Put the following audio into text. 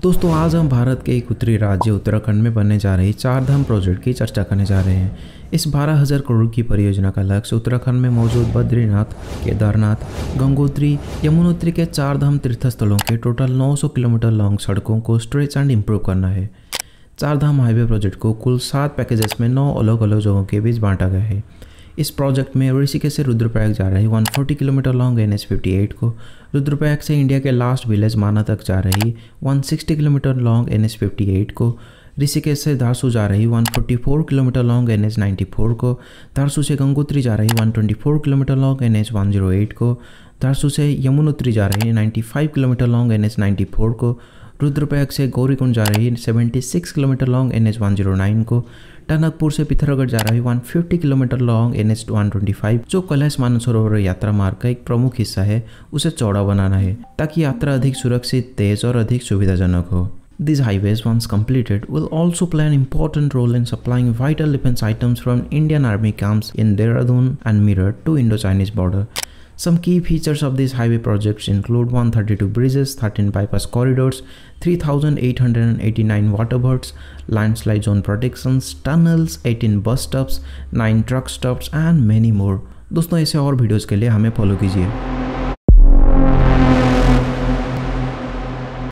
दोस्तों आज हम भारत के एक उत्तरी राज्य उत्तराखंड में बनने जा रही चार धाम प्रोजेक्ट की चर्चा करने जा रहे हैं इस बारह हज़ार करोड़ की परियोजना का लक्ष्य उत्तराखंड में मौजूद बद्रीनाथ केदारनाथ गंगोत्री यमुनोत्री के चार धाम तीर्थस्थलों के टोटल 900 किलोमीटर लॉन्ग सड़कों को स्ट्रेच एंड इम्प्रूव करना है चार धाम हाईवे प्रोजेक्ट को कुल सात पैकेजेस में नौ अलग अलग जगहों के बीच बांटा गया है इस प्रोजेक्ट में ऋषिकेश से रुद्रप्रयाग जा रही 140 किलोमीटर लॉन्ग एन एच को रुद्रप्रयाग से इंडिया के लास्ट विलेज माना तक जा रही 160 किलोमीटर लॉन्ग एन एच को ऋषिकेश से धारसू जा रही 144 किलोमीटर लॉन्ग एन एच को धारसू से गंगोत्री जा रही 124 किलोमीटर लॉन्ग एन एच को धारसू से यमुनोत्री जा रही 95 किलोमीटर लॉन्ग एन एच को रुद्रप्रयाग से गौरीकुंड जा रही 76 किलोमीटर लॉन्ग एन एच को टनकपुर से पिथरगढ़ जा रहा है 150 किलोमीटर लॉन्ग एन एच जो कैलाश मानसरोवर यात्रा मार्ग का एक प्रमुख हिस्सा है उसे चौड़ा बनाना है ताकि यात्रा अधिक सुरक्षित तेज और अधिक सुविधाजनक हो this highways once completed will also play an important role in supplying vital defence items from Indian army camps in Dehradun and मिरर to Indo Chinese border Some key features of these highway projects include 132 bridges, 13 bypass corridors, 3,889 waterbirds, landslide zone protections, tunnels, 18 bus stops, 9 truck stops and many more. दोस्तों ऐसे और videos के लिए हमें follow कीजिए